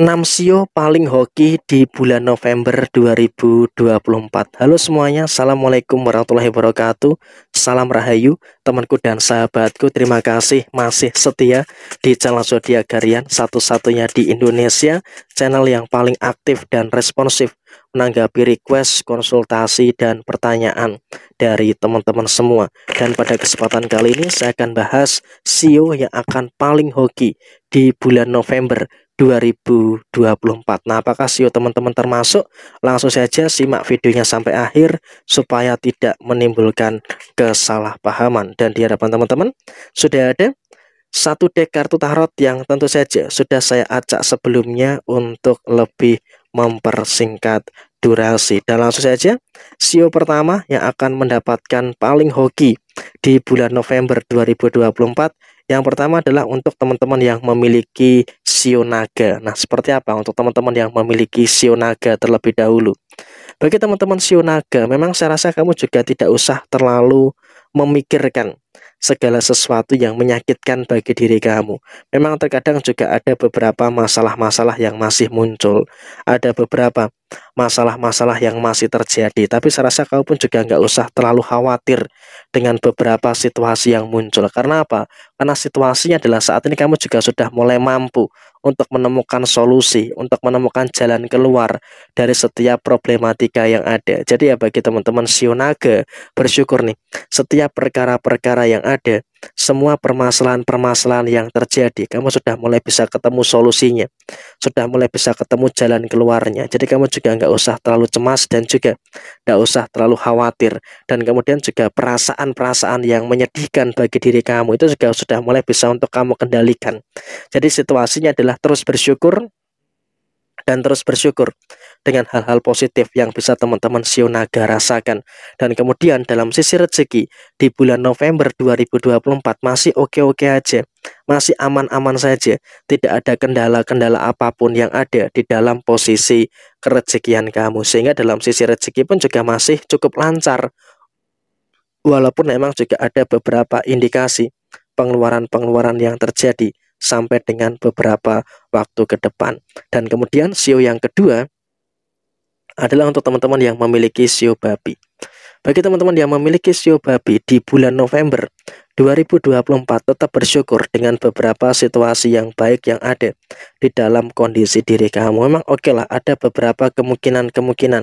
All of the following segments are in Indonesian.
6 sio paling hoki di bulan November 2024 Halo semuanya, Assalamualaikum warahmatullahi wabarakatuh Salam Rahayu, temanku dan sahabatku Terima kasih masih setia di channel Zodiac Garian Satu-satunya di Indonesia Channel yang paling aktif dan responsif menanggapi request, konsultasi, dan pertanyaan dari teman-teman semua. Dan pada kesempatan kali ini saya akan bahas SEO yang akan paling hoki di bulan November 2024. Nah, apakah SEO oh, teman-teman termasuk? Langsung saja simak videonya sampai akhir supaya tidak menimbulkan kesalahpahaman. Dan di hadapan teman-teman sudah ada satu dek kartu tarot yang tentu saja sudah saya acak sebelumnya untuk lebih mempersingkat durasi. Dan langsung saja, CEO pertama yang akan mendapatkan paling hoki di bulan November 2024 yang pertama adalah untuk teman-teman yang memiliki sio Nah, seperti apa untuk teman-teman yang memiliki sio terlebih dahulu? Bagi teman-teman sio memang saya rasa kamu juga tidak usah terlalu memikirkan segala sesuatu yang menyakitkan bagi diri kamu. Memang terkadang juga ada beberapa masalah-masalah yang masih muncul. Ada beberapa masalah-masalah yang masih terjadi. Tapi saya rasa kau pun juga nggak usah terlalu khawatir dengan beberapa situasi yang muncul. Karena apa? Karena situasinya adalah saat ini kamu juga sudah mulai mampu untuk menemukan solusi, untuk menemukan jalan keluar dari setiap problematika yang ada. Jadi ya bagi teman-teman Sionaga, bersyukur nih, setiap perkara-perkara yang ada semua permasalahan-permasalahan yang terjadi, kamu sudah mulai bisa ketemu solusinya, sudah mulai bisa ketemu jalan keluarnya. Jadi kamu juga nggak usah terlalu cemas dan juga nggak usah terlalu khawatir. Dan kemudian juga perasaan-perasaan yang menyedihkan bagi diri kamu itu juga sudah mulai bisa untuk kamu kendalikan. Jadi situasinya adalah terus bersyukur dan terus bersyukur dengan hal-hal positif yang bisa teman-teman Sio Naga rasakan. Dan kemudian dalam sisi rezeki di bulan November 2024 masih oke-oke aja, masih aman-aman saja, tidak ada kendala-kendala apapun yang ada di dalam posisi kerezekian kamu. Sehingga dalam sisi rezeki pun juga masih cukup lancar. Walaupun memang juga ada beberapa indikasi pengeluaran-pengeluaran yang terjadi sampai dengan beberapa waktu ke depan. Dan kemudian sio yang kedua adalah untuk teman-teman yang memiliki sio babi. Bagi teman-teman yang memiliki sio babi di bulan November 2024 tetap bersyukur dengan beberapa situasi yang baik yang ada di dalam kondisi diri kamu. Memang oke okay lah ada beberapa kemungkinan-kemungkinan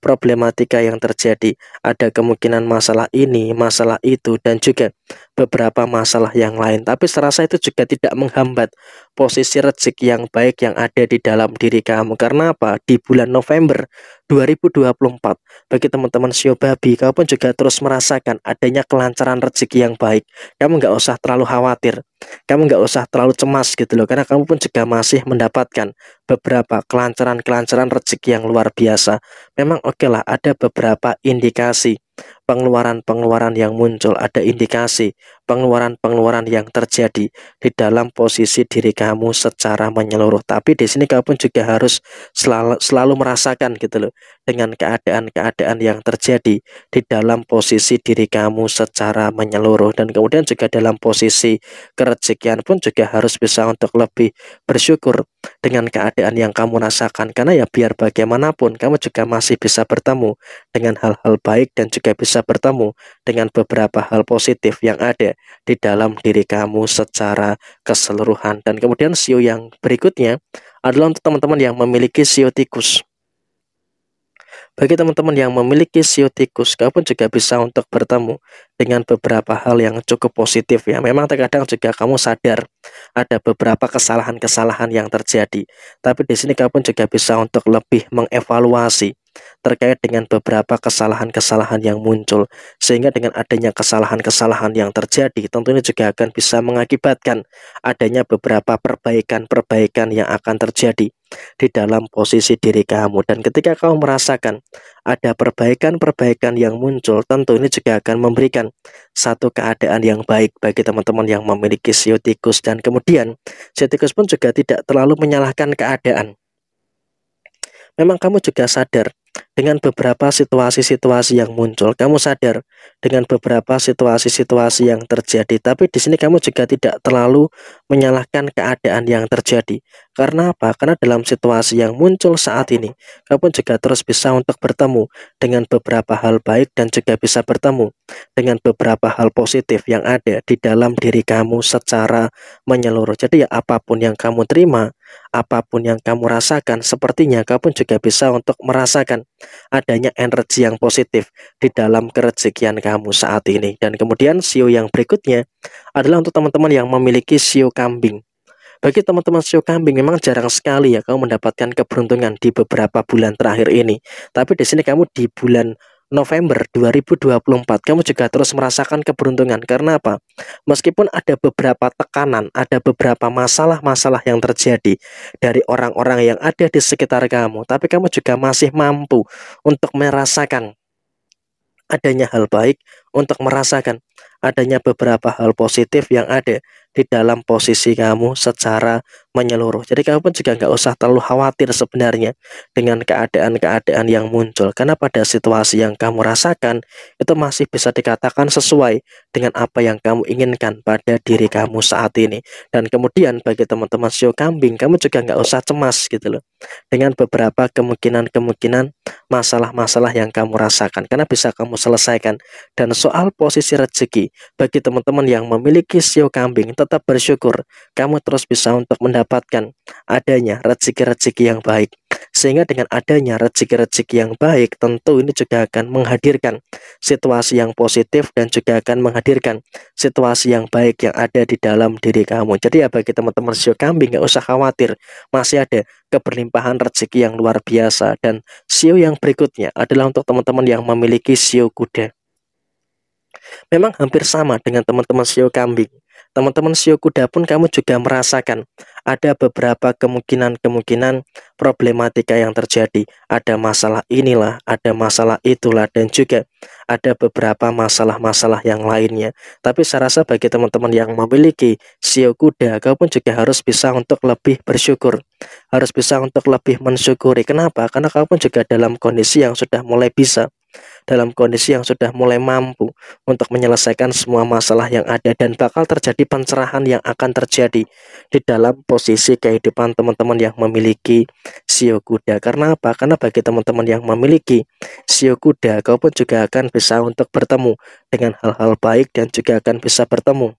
problematika yang terjadi. Ada kemungkinan masalah ini, masalah itu dan juga beberapa masalah yang lain. Tapi serasa itu juga tidak menghambat posisi rezeki yang baik yang ada di dalam diri kamu. Karena apa? Di bulan November 2024, bagi teman-teman sio babi, kamu pun juga terus merasakan adanya kelancaran rezeki yang baik. Kamu nggak usah terlalu khawatir. Kamu nggak usah terlalu cemas gitu loh, karena kamu pun juga masih mendapatkan beberapa kelancaran-kelancaran rezeki yang luar biasa. Memang oke okay lah, ada beberapa indikasi pengeluaran-pengeluaran yang muncul, ada hmm. indikasi pengeluaran-pengeluaran yang terjadi di dalam posisi diri kamu secara menyeluruh. Tapi di sini kamu pun juga harus selalu, selalu merasakan gitu loh dengan keadaan-keadaan yang terjadi di dalam posisi diri kamu secara menyeluruh dan kemudian juga dalam posisi kerezekian pun juga harus bisa untuk lebih bersyukur dengan keadaan yang kamu rasakan karena ya biar bagaimanapun kamu juga masih bisa bertemu dengan hal-hal baik dan juga bisa bisa bertemu dengan beberapa hal positif yang ada di dalam diri kamu secara keseluruhan. Dan kemudian sio e yang berikutnya adalah untuk teman-teman yang memiliki sio e tikus. Bagi teman-teman yang memiliki sio e tikus, kamu pun juga bisa untuk bertemu dengan beberapa hal yang cukup positif ya. Memang terkadang juga kamu sadar ada beberapa kesalahan-kesalahan yang terjadi. Tapi di sini kamu pun juga bisa untuk lebih mengevaluasi terkait dengan beberapa kesalahan-kesalahan yang muncul. Sehingga dengan adanya kesalahan-kesalahan yang terjadi, tentunya juga akan bisa mengakibatkan adanya beberapa perbaikan-perbaikan yang akan terjadi di dalam posisi diri kamu. Dan ketika kamu merasakan ada perbaikan-perbaikan yang muncul, tentu ini juga akan memberikan satu keadaan yang baik bagi teman-teman yang memiliki siotikus. Dan kemudian, siotikus pun juga tidak terlalu menyalahkan keadaan memang kamu juga sadar dengan beberapa situasi-situasi yang muncul. Kamu sadar dengan beberapa situasi-situasi yang terjadi, tapi di sini kamu juga tidak terlalu menyalahkan keadaan yang terjadi. Karena apa? Karena dalam situasi yang muncul saat ini, kamu juga terus bisa untuk bertemu dengan beberapa hal baik dan juga bisa bertemu dengan beberapa hal positif yang ada di dalam diri kamu secara menyeluruh. Jadi ya apapun yang kamu terima, apapun yang kamu rasakan, sepertinya kamu juga bisa untuk merasakan adanya energi yang positif di dalam kerezekian kamu saat ini. Dan kemudian sio e yang berikutnya adalah untuk teman-teman yang memiliki sio e kambing. Bagi teman-teman sio e kambing memang jarang sekali ya kamu mendapatkan keberuntungan di beberapa bulan terakhir ini. Tapi di sini kamu di bulan November 2024 kamu juga terus merasakan keberuntungan karena apa? Meskipun ada beberapa tekanan, ada beberapa masalah-masalah yang terjadi dari orang-orang yang ada di sekitar kamu, tapi kamu juga masih mampu untuk merasakan adanya hal baik untuk merasakan adanya beberapa hal positif yang ada di dalam posisi kamu secara menyeluruh. Jadi kamu pun juga nggak usah terlalu khawatir sebenarnya dengan keadaan-keadaan yang muncul. Karena pada situasi yang kamu rasakan itu masih bisa dikatakan sesuai dengan apa yang kamu inginkan pada diri kamu saat ini. Dan kemudian bagi teman-teman sio kambing, kamu juga nggak usah cemas gitu loh dengan beberapa kemungkinan-kemungkinan masalah-masalah yang kamu rasakan. Karena bisa kamu selesaikan. Dan soal posisi rezeki, bagi teman-teman yang memiliki sio kambing, tetap bersyukur. Kamu terus bisa untuk mendapatkan adanya rezeki-rezeki yang baik. Sehingga dengan adanya rezeki-rezeki yang baik, tentu ini juga akan menghadirkan situasi yang positif dan juga akan menghadirkan situasi yang baik yang ada di dalam diri kamu. Jadi ya bagi teman-teman sio kambing, nggak usah khawatir. Masih ada keberlimpahan rezeki yang luar biasa. Dan sio yang berikutnya adalah untuk teman-teman yang memiliki sio kuda. Memang hampir sama dengan teman-teman sio kambing. Teman-teman sio kuda pun kamu juga merasakan ada beberapa kemungkinan-kemungkinan problematika yang terjadi. Ada masalah inilah, ada masalah itulah, dan juga ada beberapa masalah-masalah yang lainnya. Tapi saya rasa bagi teman-teman yang memiliki sio kuda, kau pun juga harus bisa untuk lebih bersyukur. Harus bisa untuk lebih mensyukuri. Kenapa? Karena kau pun juga dalam kondisi yang sudah mulai bisa dalam kondisi yang sudah mulai mampu untuk menyelesaikan semua masalah yang ada dan bakal terjadi pencerahan yang akan terjadi di dalam posisi kehidupan teman-teman yang memiliki sio kuda. Karena apa? Karena bagi teman-teman yang memiliki sio kuda, kau pun juga akan bisa untuk bertemu dengan hal-hal baik dan juga akan bisa bertemu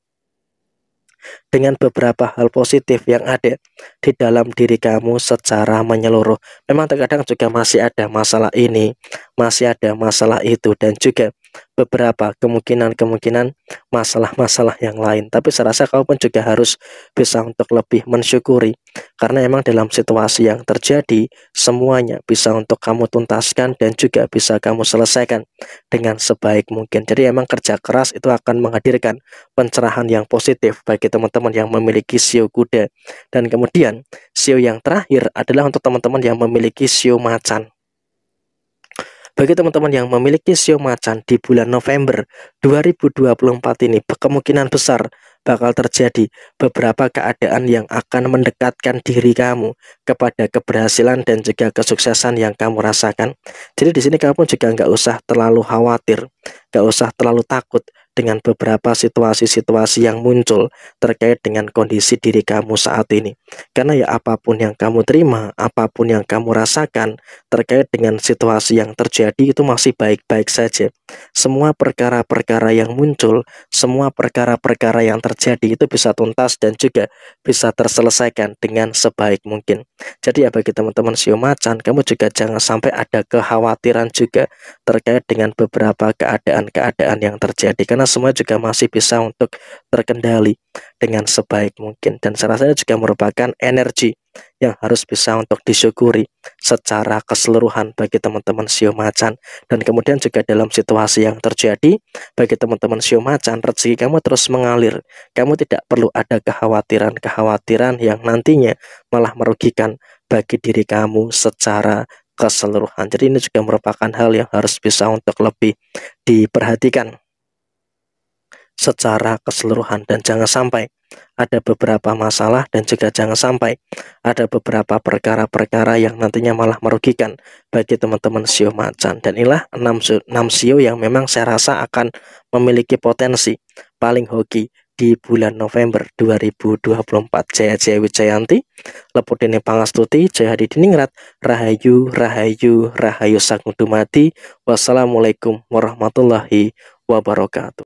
dengan beberapa hal positif yang ada di dalam diri kamu secara menyeluruh. Memang terkadang juga masih ada masalah ini, masih ada masalah itu, dan juga beberapa kemungkinan-kemungkinan masalah-masalah yang lain. Tapi saya rasa kau pun juga harus bisa untuk lebih mensyukuri karena emang dalam situasi yang terjadi semuanya bisa untuk kamu tuntaskan dan juga bisa kamu selesaikan dengan sebaik mungkin. Jadi emang kerja keras itu akan menghadirkan pencerahan yang positif bagi teman-teman yang memiliki sio kuda. Dan kemudian sio yang terakhir adalah untuk teman-teman yang memiliki sio macan. Bagi teman-teman yang memiliki sio macan di bulan November 2024 ini, kemungkinan besar bakal terjadi beberapa keadaan yang akan mendekatkan diri kamu kepada keberhasilan dan juga kesuksesan yang kamu rasakan. Jadi di sini kamu juga nggak usah terlalu khawatir, nggak usah terlalu takut, dengan beberapa situasi-situasi yang muncul terkait dengan kondisi diri kamu saat ini. Karena ya apapun yang kamu terima, apapun yang kamu rasakan terkait dengan situasi yang terjadi itu masih baik-baik saja. Semua perkara-perkara yang muncul, semua perkara-perkara yang terjadi itu bisa tuntas dan juga bisa terselesaikan dengan sebaik mungkin. Jadi ya bagi teman-teman siu macan, kamu juga jangan sampai ada kekhawatiran juga terkait dengan beberapa keadaan-keadaan yang terjadi karena semua juga masih bisa untuk terkendali dengan sebaik mungkin dan saya rasa ini juga merupakan energi yang harus bisa untuk disyukuri secara keseluruhan bagi teman-teman sio macan dan kemudian juga dalam situasi yang terjadi bagi teman-teman sio macan rezeki kamu terus mengalir kamu tidak perlu ada kekhawatiran-kekhawatiran yang nantinya malah merugikan bagi diri kamu secara keseluruhan jadi ini juga merupakan hal yang harus bisa untuk lebih diperhatikan secara keseluruhan dan jangan sampai ada beberapa masalah dan juga jangan sampai ada beberapa perkara-perkara yang nantinya malah merugikan bagi teman-teman sio macan dan inilah 6, 6 sio yang memang saya rasa akan memiliki potensi paling hoki di bulan November 2024 Jaya Jaya Wijayanti Leputini Pangastuti Jaya Hadi Diningrat Rahayu Rahayu Rahayu Sangudumati Wassalamualaikum warahmatullahi wabarakatuh